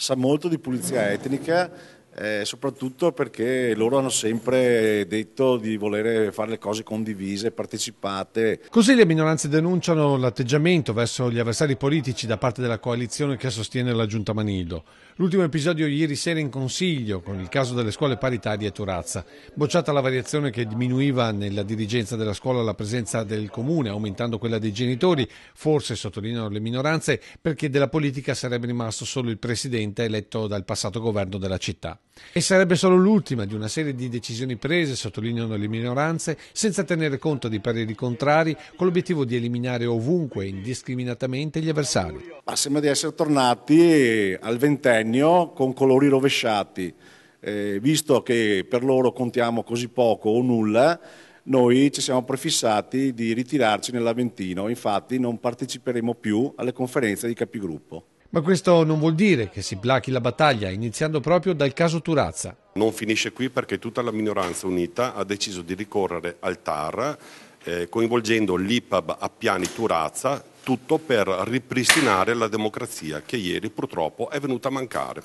sa molto di pulizia etnica eh, soprattutto perché loro hanno sempre detto di volere fare le cose condivise, partecipate. Così le minoranze denunciano l'atteggiamento verso gli avversari politici da parte della coalizione che sostiene la giunta Manildo. L'ultimo episodio ieri sera in consiglio con il caso delle scuole paritarie a Turazza. Bocciata la variazione che diminuiva nella dirigenza della scuola la presenza del comune, aumentando quella dei genitori, forse sottolineano le minoranze perché della politica sarebbe rimasto solo il presidente eletto dal passato governo della città. E sarebbe solo l'ultima di una serie di decisioni prese, sottolineano le minoranze, senza tenere conto di pareri contrari, con l'obiettivo di eliminare ovunque indiscriminatamente gli avversari. Ma sembra di essere tornati eh, al ventennio con colori rovesciati. Eh, visto che per loro contiamo così poco o nulla, noi ci siamo prefissati di ritirarci nell'Aventino, infatti non parteciperemo più alle conferenze di capigruppo. Ma questo non vuol dire che si plachi la battaglia, iniziando proprio dal caso Turazza. Non finisce qui perché tutta la minoranza unita ha deciso di ricorrere al TAR, eh, coinvolgendo l'IPAB a piani Turazza, tutto per ripristinare la democrazia che ieri purtroppo è venuta a mancare.